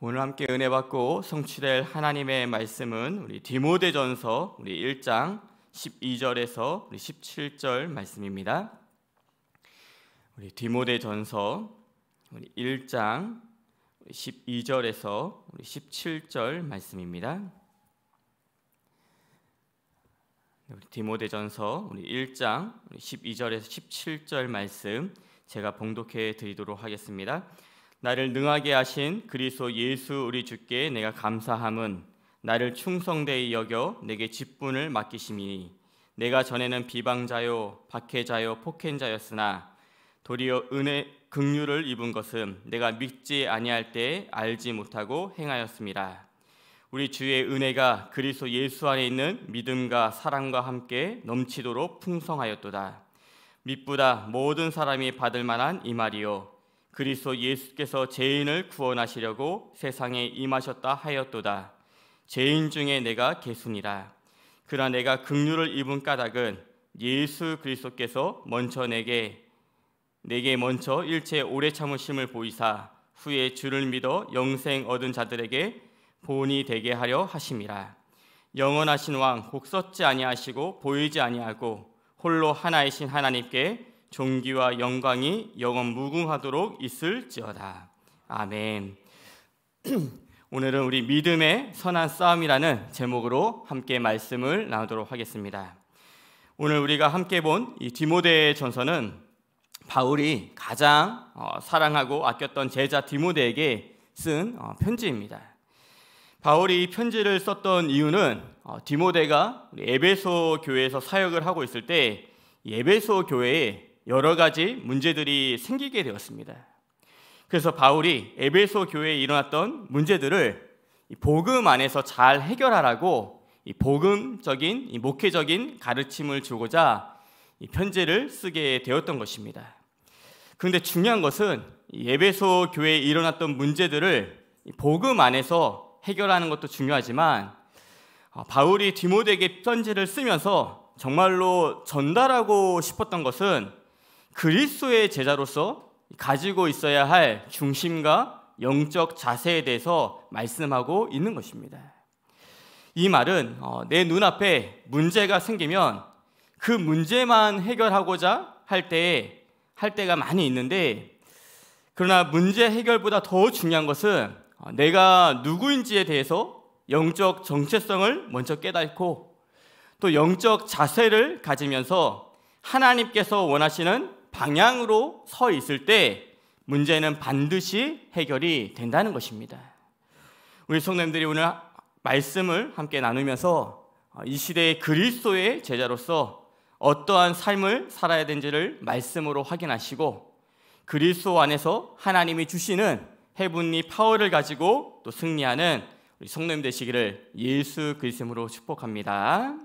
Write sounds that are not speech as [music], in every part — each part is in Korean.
오늘 함께 은혜 받고 성취될 하나님의 말씀은 우리 디모데전서 우리 1장 12절에서 우리 17절 말씀입니다. 우리 디모데전서 우리 1장 12절에서 우리 17절 말씀입니다. 네, 우리 디모데전서 우리 1장 12절에서 17절 말씀 제가 봉독해 드리도록 하겠습니다. 나를 능하게 하신 그리스도 예수 우리 주께 내가 감사함은 나를 충성되이 여겨 내게 직분을 맡기심이니 내가 전에는 비방자요 박해자요 폭행자였으나 도리어 은혜 극류를 입은 것은 내가 믿지 아니할 때 알지 못하고 행하였습니다. 우리 주의 은혜가 그리스도 예수 안에 있는 믿음과 사랑과 함께 넘치도록 풍성하였도다. 믿보다 모든 사람이 받을 만한 이 말이요 그리스도 예수께서 죄인을 구원하시려고 세상에 임하셨다 하였도다. 죄인 중에 내가 개순이라. 그러나 내가 긍휼을 입은 까닭은 예수 그리스도께서 먼저 내게 내게 먼저 일체 오래 참으심을 보이사 후에 주를 믿어 영생 얻은 자들에게 본이 되게 하려 하심이라. 영원하신 왕 곡섰지 아니하시고 보이지 아니하고 홀로 하나이신 하나님께 존귀와 영광이 영원 무궁하도록 있을지어다. 아멘. [clears throat] 오늘은 우리 믿음의 선한 싸움이라는 제목으로 함께 말씀을 나누도록 하겠습니다. 오늘 우리가 함께 본 이 디모데의 전서는 바울이 가장 어, 사랑하고 아꼈던 제자 디모데에게 쓴 어, 편지입니다. 바울이 이 편지를 썼던 이유는 어, 디모데가 에베소 교회에서 사역을 하고 있을 때 에베소 교회에 여러 가지 문제들이 생기게 되었습니다. 그래서 바울이 에베소 교회에 일어났던 문제들을 복음 안에서 잘 해결하라고 복음적인 목회적인 가르침을 주고자 편지를 쓰게 되었던 것입니다. 그런데 중요한 것은 에베소 교회에 일어났던 문제들을 복음 안에서 해결하는 것도 중요하지만 어, 바울이 디모데에게 편지를 쓰면서 정말로 전달하고 싶었던 것은 그리스도의 제자로서 가지고 있어야 할 중심과 영적 자세에 대해서 말씀하고 있는 것입니다. 이 말은 어, 내 눈앞에 문제가 생기면 그 문제만 해결하고자 할 때에 할 때가 많이 있는데 그러나 문제 해결보다 더 중요한 것은 어, 내가 누구인지에 대해서 영적 정체성을 먼저 깨닫고 또 영적 자세를 가지면서 하나님께서 원하시는 방향으로 서 있을 때 문제는 반드시 해결이 된다는 것입니다. 우리 성님들이 오늘 말씀을 함께 나누면서 이 시대의 그리스도의 제자로서 어떠한 삶을 살아야 되는지를 말씀으로 확인하시고 그리스도 안에서 하나님이 주시는 해분리 파워를 가지고 또 승리하는 우리 성님 되시기를 예수 그리스도로 축복합니다.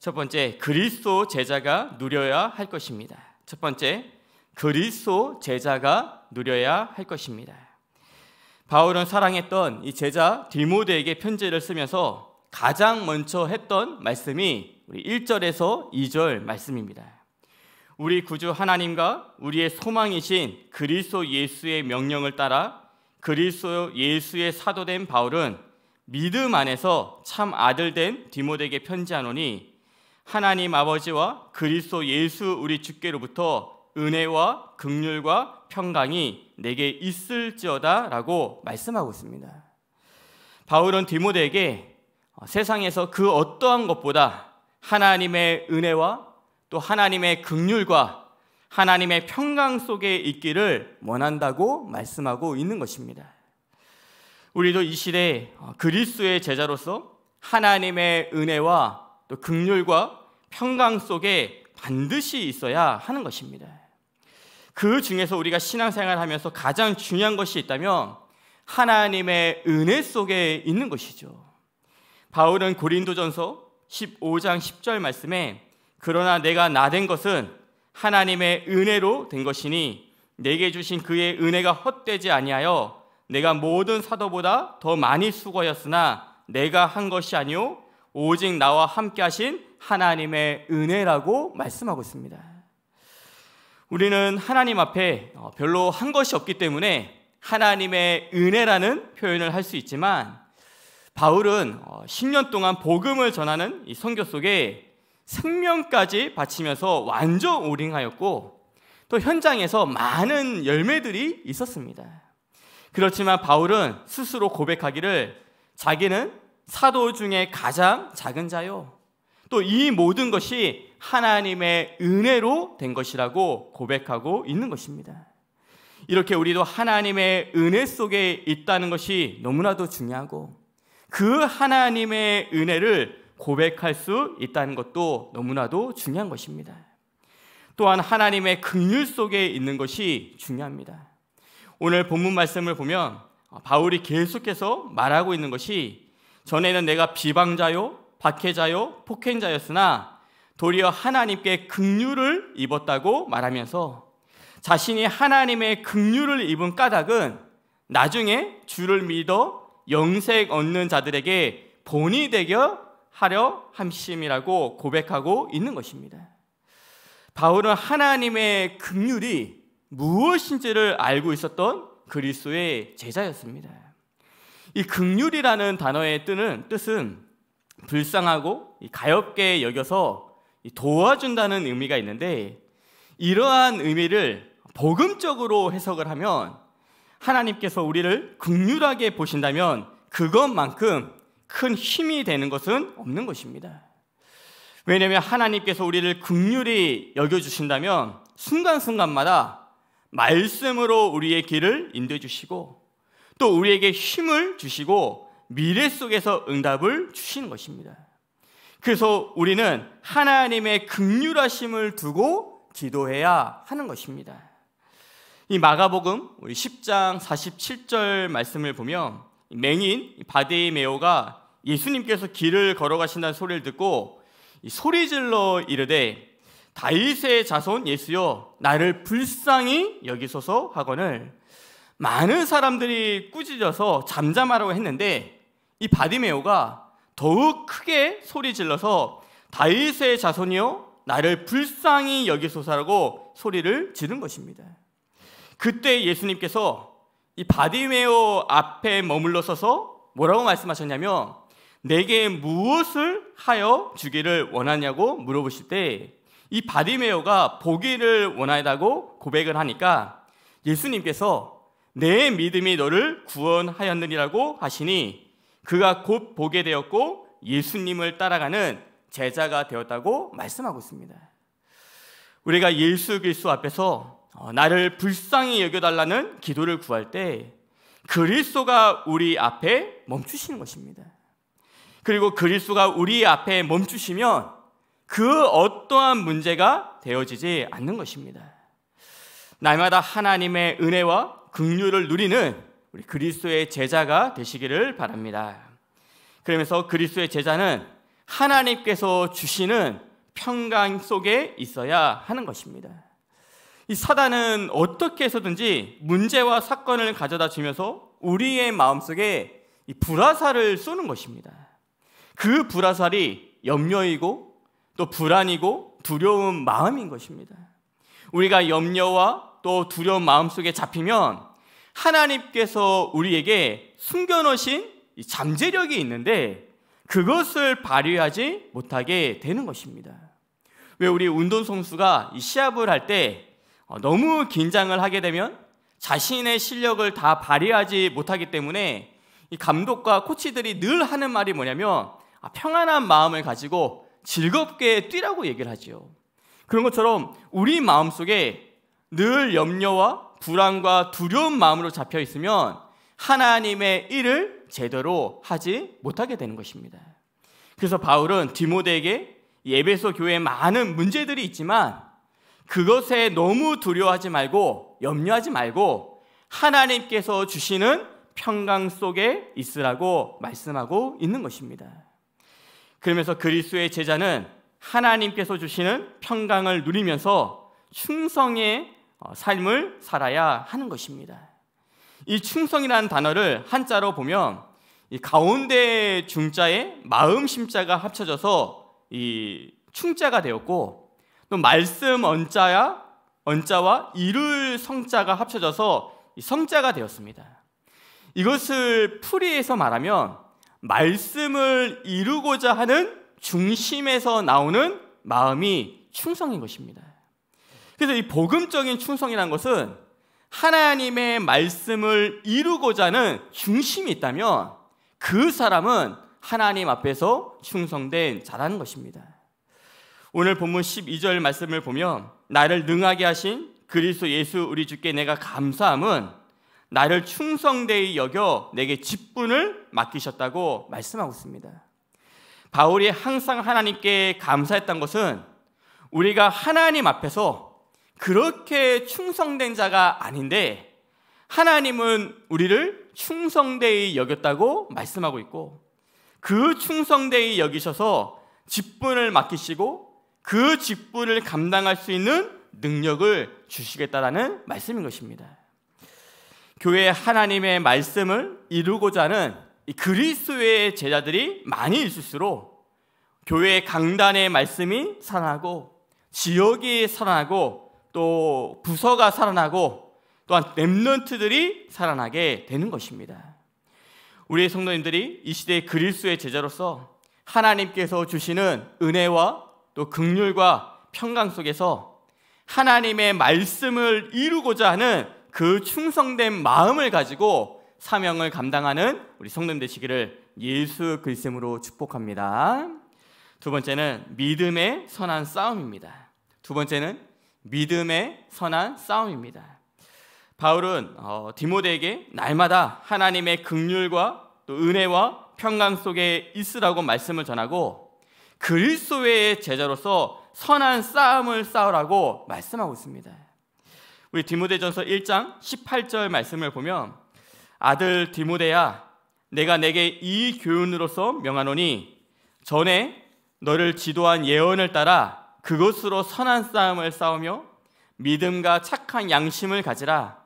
첫 번째 그리스도 제자가 누려야 할 것입니다. 첫 번째, 그리스도 제자가 누려야 할 것입니다. 바울은 사랑했던 이 제자 디모데에게 편지를 쓰면서 가장 먼저 했던 말씀이 우리 1절에서 2절 말씀입니다. 우리 구주 하나님과 우리의 소망이신 그리스도 예수의 명령을 따라 그리스도 예수의 사도된 바울은 믿음 안에서 참 아들 된 디모데에게 편지하노니 하나님 아버지와 그리스도 예수 우리 주께로부터 은혜와 극휼과 평강이 내게 있을지어다라고 말씀하고 있습니다. 바울은 디모데에게 어, 세상에서 그 어떠한 것보다 하나님의 은혜와 또 하나님의 긍휼과 하나님의 평강 속에 있기를 원한다고 말씀하고 있는 것입니다. 우리도 이 시대에 어, 그리스의 제자로서 하나님의 은혜와 또 긍휼과 평강 속에 반드시 있어야 하는 것입니다. 그 중에서 우리가 신앙생활 하면서 가장 중요한 것이 있다면 하나님의 은혜 속에 있는 것이죠. 바울은 고린도전서 15장 10절 말씀에 그러나 내가 나 된 것은 하나님의 은혜로 된 것이니 내게 주신 그의 은혜가 헛되지 아니하여 내가 모든 사도보다 더 많이 수고하였으나 내가 한 것이 아니요 오직 나와 함께 하신 하나님의 은혜라고 말씀하고 있습니다. 우리는 하나님 앞에 어, 별로 한 것이 없기 때문에 하나님의 은혜라는 표현을 할 수 있지만 바울은 10년 어, 동안 복음을 전하는 이 선교 속에 생명까지 바치면서 완전 오링하였고 또 현장에서 많은 열매들이 있었습니다. 그렇지만 바울은 스스로 고백하기를 자기는 사도 중에 가장 작은 자요. 또 이 모든 것이 하나님의 은혜로 된 것이라고 고백하고 있는 것입니다. 이렇게 우리도 하나님의 은혜 속에 있다는 것이 너무나도 중요하고 그 하나님의 은혜를 고백할 수 있다는 것도 너무나도 중요한 것입니다. 또한 하나님의 극률 속에 있는 것이 중요합니다. 오늘 본문 말씀을 보면 바울이 계속해서 말하고 있는 것이 전에는 내가 비방자요, 박해자요, 폭행자였으나 도리어 하나님께 긍휼을 입었다고 말하면서 자신이 하나님의 긍휼을 입은 까닭은 나중에 주를 믿어 영생 얻는 자들에게 본이 되겨 하려 함심이라고 고백하고 있는 것입니다. 바울은 하나님의 긍휼이 무엇인지를 알고 있었던 그리스도의 제자였습니다. 이 극률이라는 단어의 뜻은, 뜻은 불쌍하고 가엽게 여겨서 도와준다는 의미가 있는데 이러한 의미를 복음적으로 해석을 하면 하나님께서 우리를 극률하게 보신다면 그것만큼 큰 힘이 되는 것은 없는 것입니다. 왜냐하면 하나님께서 우리를 극률이 여겨주신다면 순간순간마다 말씀으로 우리의 길을 인도해 주시고 또 우리에게 힘을 주시고 미래 속에서 응답을 주시는 것입니다. 그래서 우리는 하나님의 극률하심을 두고 기도해야 하는 것입니다. 이 마가복음 우리 10장 47절 말씀을 보면 맹인 바디메오가 예수님께서 길을 걸어가신다는 소리를 듣고 소리질러 이르되 다윗의 자손 예수여 나를 불쌍히 여기소서 하거늘 많은 사람들이 꾸짖어서 잠잠하라고 했는데 이 바디메오가 더욱 크게 소리 질러서 다윗의 자손이요 나를 불쌍히 여기소서라고 소리를 지른 것입니다. 그때 예수님께서 이 바디메오 앞에 머물러 서서 뭐라고 말씀하셨냐면 내게 무엇을 하여 주기를 원하냐고 물어보실 때 이 바디메오가 보기를 원하다고 고백을 하니까 예수님께서 내 믿음이 너를 구원하였느니라고 하시니 그가 곧 보게 되었고 예수님을 따라가는 제자가 되었다고 말씀하고 있습니다. 우리가 예수 그리스도 앞에서 어, 나를 불쌍히 여겨달라는 기도를 구할 때 그리스도가 우리 앞에 멈추시는 것입니다. 그리고 그리스도가 우리 앞에 멈추시면 그 어떠한 문제가 되어지지 않는 것입니다. 날마다 하나님의 은혜와 긍휼을 누리는 우리 그리스도의 제자가 되시기를 바랍니다. 그러면서 그리스도의 제자는 하나님께서 주시는 평강 속에 있어야 하는 것입니다. 이 사단은 어떻게 해서든지 문제와 사건을 가져다 주면서 우리의 마음속에 이 불화살을 쏘는 것입니다. 그 불화살이 염려이고 또 불안이고 두려운 마음인 것입니다. 우리가 염려와 또 두려운 마음 속에 잡히면 하나님께서 우리에게 숨겨놓으신 잠재력이 있는데 그것을 발휘하지 못하게 되는 것입니다. 왜 우리 운동 선수가 시합을 할때 어, 너무 긴장을 하게 되면 자신의 실력을 다 발휘하지 못하기 때문에 감독과 코치들이 늘 하는 말이 뭐냐면 아, 평안한 마음을 가지고 즐겁게 뛰라고 얘기를 하지 그런 것처럼 우리 마음 속에 늘 염려와 불안과 두려운 마음으로 잡혀 있으면 하나님의 일을 제대로 하지 못하게 되는 것입니다. 그래서 바울은 디모데에게 예배소 교회에 많은 문제들이 있지만 그것에 너무 두려워하지 말고 염려하지 말고 하나님께서 주시는 평강 속에 있으라고 말씀하고 있는 것입니다. 그러면서 그리스의 제자는 하나님께서 주시는 평강을 누리면서 충성의 어, 삶을 살아야 하는 것입니다. 이 충성이라는 단어를 한자로 보면 가운데 중자에 마음 심자가 합쳐져서 이 충자가 되었고 또 말씀 언자야 언자와 이룰 성자가 합쳐져서 성자가 되었습니다. 이것을 풀이해서 말하면 말씀을 이루고자 하는 중심에서 나오는 마음이 충성인 것입니다. 그래서 이 복음적인 충성이라 것은 하나님의 말씀을 이루고자 하는 중심이 있다면 그 사람은 하나님 앞에서 충성된 자라는 것입니다. 오늘 본문 12절 말씀을 보면 나를 능하게 하신 그리스도 예수 우리 주께 내가 감사함은 나를 충성되이 여겨 내게 직분을 맡기셨다고 말씀하고 있습니다. 바울이 항상 하나님께 감사했던 것은 우리가 하나님 앞에서 그렇게 충성된 자가 아닌데 하나님은 우리를 충성되이 여겼다고 말씀하고 있고 그 충성되이 여기셔서 직분을 맡기시고 그 직분을 감당할 수 있는 능력을 주시겠다라는 말씀인 것입니다. 교회 하나님의 말씀을 이루고자 하는 그리스도의 제자들이 많이 있을수록 교회 강단의 말씀이 살아나고 지역이 살아나고 또 부서가 살아나고 또한 랩런트들이 살아나게 되는 것입니다. 우리의 성도님들이 이 시대의 그리스도의 제자로서 하나님께서 주시는 은혜와 또 긍휼과 평강 속에서 하나님의 말씀을 이루고자 하는 그 충성된 마음을 가지고 사명을 감당하는 우리 성님 되시기를 예수 글쌤으로 축복합니다. 두 번째는 믿음의 선한 싸움입니다. 두 번째는 믿음의 선한 싸움입니다. 바울은 어, 디모데에게 날마다 하나님의 긍휼과 또 은혜와 평강 속에 있으라고 말씀을 전하고 그리스도의 제자로서 선한 싸움을 싸우라고 말씀하고 있습니다. 우리 디모데전서 1장 18절 말씀을 보면 아들 디모데야 내가 내게 이 교훈으로서 명하노니 전에 너를 지도한 예언을 따라 그것으로 선한 싸움을 싸우며 믿음과 착한 양심을 가지라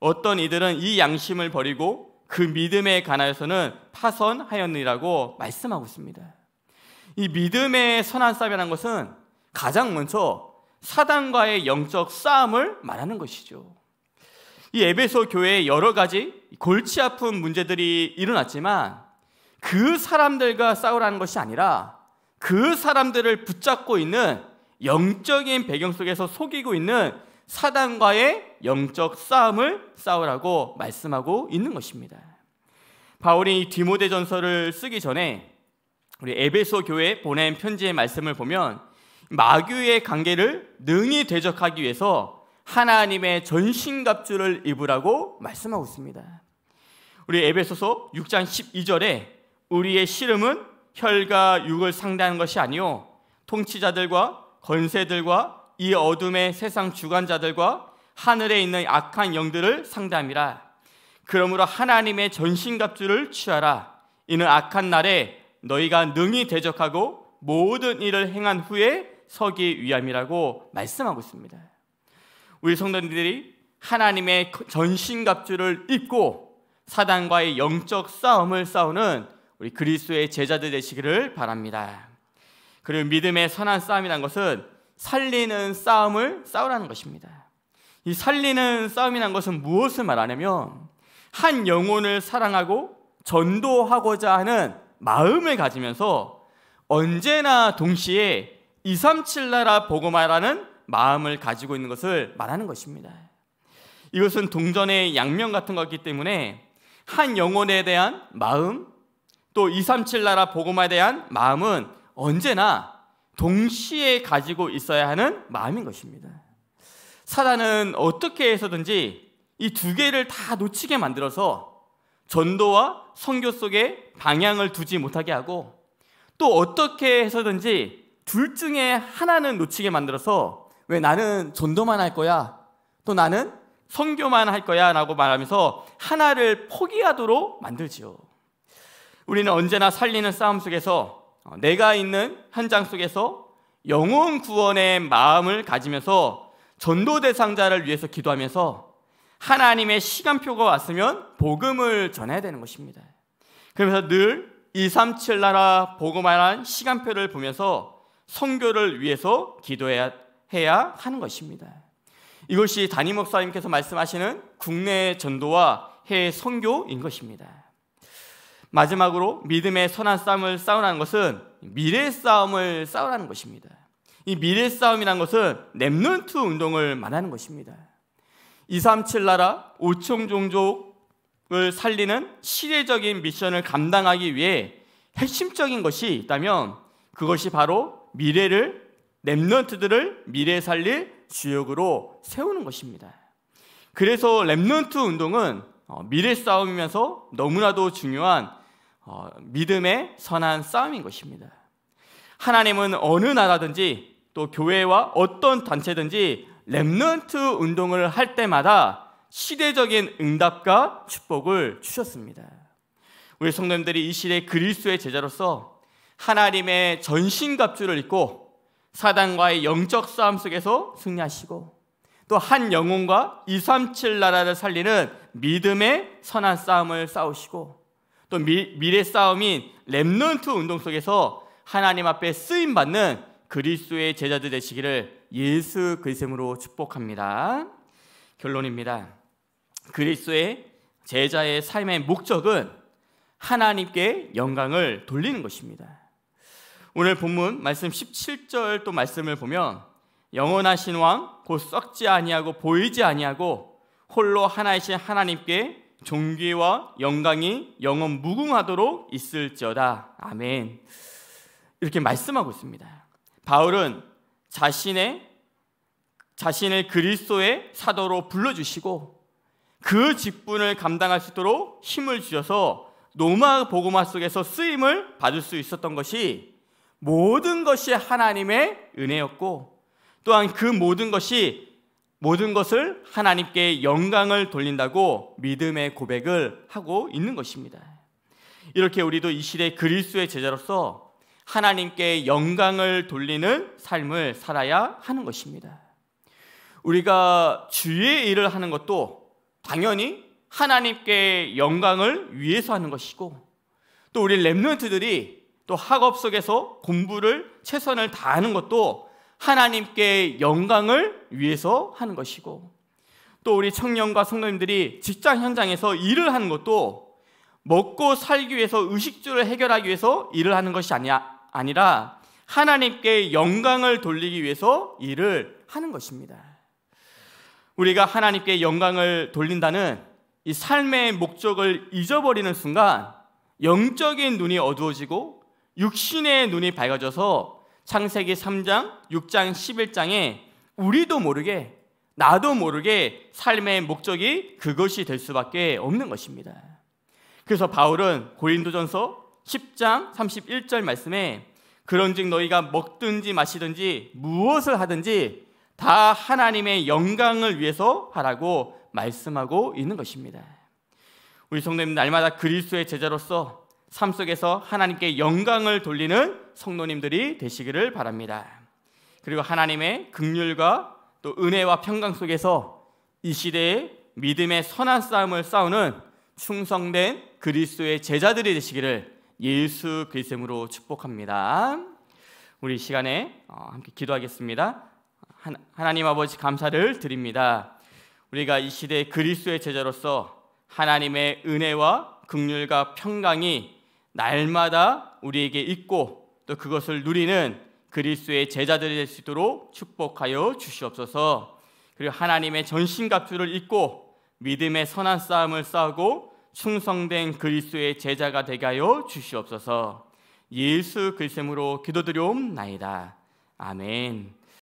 어떤 이들은 이 양심을 버리고 그 믿음에 관하여서는 파선하였느니라고 말씀하고 있습니다. 이 믿음의 선한 싸움이라는 것은 가장 먼저 사단과의 영적 싸움을 말하는 것이죠. 이 에베소 교회에 여러 가지 골치 아픈 문제들이 일어났지만 그 사람들과 싸우라는 것이 아니라 그 사람들을 붙잡고 있는 영적인 배경 속에서 속이고 있는 사단과의 영적 싸움을 싸우라고 말씀하고 있는 것입니다. 바울이 디모데 전서를 쓰기 전에 우리 에베소 교회에 보낸 편지의 말씀을 보면 마귀의 관계를 능히 대적하기 위해서 하나님의 전신갑주를 입으라고 말씀하고 있습니다. 우리 에베소서 6장 12절에 우리의 씨름은 혈과 육을 상대하는 것이 아니요 통치자들과 건세들과 이 어둠의 세상 주관자들과 하늘에 있는 악한 영들을 상대함이라. 그러므로 하나님의 전신갑주를 취하라. 이는 악한 날에 너희가 능히 대적하고 모든 일을 행한 후에 서기 위함이라고 말씀하고 있습니다. 우리 성도들이 하나님의 전신갑주를 입고 사단과의 영적 싸움을 싸우는 우리 그리스도의 제자들 되시기를 바랍니다. 그리고 믿음의 선한 싸움이란 것은 살리는 싸움을 싸우라는 것입니다. 이 살리는 싸움이란 것은 무엇을 말하냐면 한 영혼을 사랑하고 전도하고자 하는 마음을 가지면서 언제나 동시에 237 나라 보고말하는 마음을 가지고 있는 것을 말하는 것입니다. 이것은 동전의 양면 같은 것이기 때문에 한 영혼에 대한 마음 또237 나라 복음화에 대한 마음은 언제나 동시에 가지고 있어야 하는 마음인 것입니다. 사단은 어떻게 해서든지 이 두 개를 다 놓치게 만들어서 전도와 선교 속에 방향을 두지 못하게 하고 또 어떻게 해서든지 둘 중에 하나는 놓치게 만들어서 왜 나는 전도만 할 거야? 또 나는 성교만 할 거야? 라고 말하면서 하나를 포기하도록 만들지요. 우리는 언제나 살리는 싸움 속에서 어, 내가 있는 현장 속에서 영혼 구원의 마음을 가지면서 전도 대상자를 위해서 기도하면서 하나님의 시간표가 왔으면 복음을 전해야 되는 것입니다. 그러면서 늘 2, 3, 7 나라 복음화란 시간표를 보면서 성교를 위해서 기도해야 해야 하는 것입니다. 이것이 담임 목사님께서 말씀하시는 국내 전도와 해외 선교인 것입니다. 마지막으로 믿음의 선한 싸움을 싸우라는 것은 미래 싸움을 싸우라는 것입니다. 이 미래 싸움이란 것은 랩런트 운동을 말하는 것입니다. 237 나라 5층 종족을 살리는 실질적인 미션을 감당하기 위해 핵심적인 것이 있다면 그것이 바로 미래를 렘런트들을 미래 살릴 주역으로 세우는 것입니다. 그래서 랩런트 운동은 어, 미래 싸움이면서 너무나도 중요한 어, 믿음의 선한 싸움인 것입니다. 하나님은 어느 나라든지 또 교회와 어떤 단체든지 랩런트 운동을 할 때마다 시대적인 응답과 축복을 주셨습니다. 우리 성도님들이 이 시대 그리스도의 제자로서 하나님의 전신갑주를 입고 사단과의 영적 싸움 속에서 승리하시고 또 한 영혼과 237 나라를 살리는 믿음의 선한 싸움을 싸우시고 또 미, 미래 싸움인 랩넌트 운동 속에서 하나님 앞에 쓰임 받는 그리스의 제자들 되시기를 예수 그리스도로 축복합니다. 결론입니다. 그리스의 제자의 삶의 목적은 하나님께 영광을 돌리는 것입니다. 오늘 본문 말씀 17절 또 말씀을 보면 영원하신 왕 곧 썩지 아니하고 보이지 아니하고 홀로 하나이신 하나님께 존귀와 영광이 영원 무궁하도록 있을지어다. 아멘. 이렇게 말씀하고 있습니다. 바울은 자신의 자신을 그리스도의 사도로 불러 주시고 그 직분을 감당할 수 있도록 힘을 주셔서 노마 보고마 속에서 쓰임을 받을 수 있었던 것이 모든 것이 하나님의 은혜였고 또한 그 모든 것이 모든 것을 하나님께 영광을 돌린다고 믿음의 고백을 하고 있는 것입니다. 이렇게 우리도 이 시대 그리스의 제자로서 하나님께 영광을 돌리는 삶을 살아야 하는 것입니다. 우리가 주의 일을 하는 것도 당연히 하나님께 영광을 위해서 하는 것이고 또 우리 렘넌트들이 또 학업 속에서 공부를 최선을 다하는 것도 하나님께 영광을 위해서 하는 것이고 또 우리 청년과 성도님들이 직장 현장에서 일을 하는 것도 먹고 살기 위해서 의식주를 해결하기 위해서 일을 하는 것이 아니야, 아니라 하나님께 영광을 돌리기 위해서 일을 하는 것입니다. 우리가 하나님께 영광을 돌린다는 이 삶의 목적을 잊어버리는 순간 영적인 눈이 어두워지고 육신의 눈이 밝아져서 창세기 3장, 6장, 11장에 우리도 모르게 나도 모르게 삶의 목적이 그것이 될 수밖에 없는 것입니다. 그래서 바울은 고린도전서 10장 31절 말씀에 그런즉 너희가 먹든지 마시든지 무엇을 하든지 다 하나님의 영광을 위해서 하라고 말씀하고 있는 것입니다. 우리 성도님 날마다 그리스도의 제자로서 삶 속에서 하나님께 영광을 돌리는 성도님들이 되시기를 바랍니다. 그리고 하나님의 극률과 또 은혜와 평강 속에서 이 시대의 믿음의 선한 싸움을 싸우는 충성된 그리스도의 제자들이 되시기를 예수 그리스도로 축복합니다. 우리 시간에 어, 함께 기도하겠습니다. 하나님 아버지 감사를 드립니다. 우리가 이 시대 그리스도의 제자로서 하나님의 은혜와 긍휼과 평강이 날마다 우리에게 있고 또 그것을 누리는 그리스도의 제자들이 될 수 있도록 축복하여 주시옵소서. 그리고 하나님의 전신갑주를 입고 믿음의 선한 싸움을 싸우고 충성된 그리스도의 제자가 되게 하여 주시옵소서. 예수 그리스도로 기도드려옵나이다. 아멘.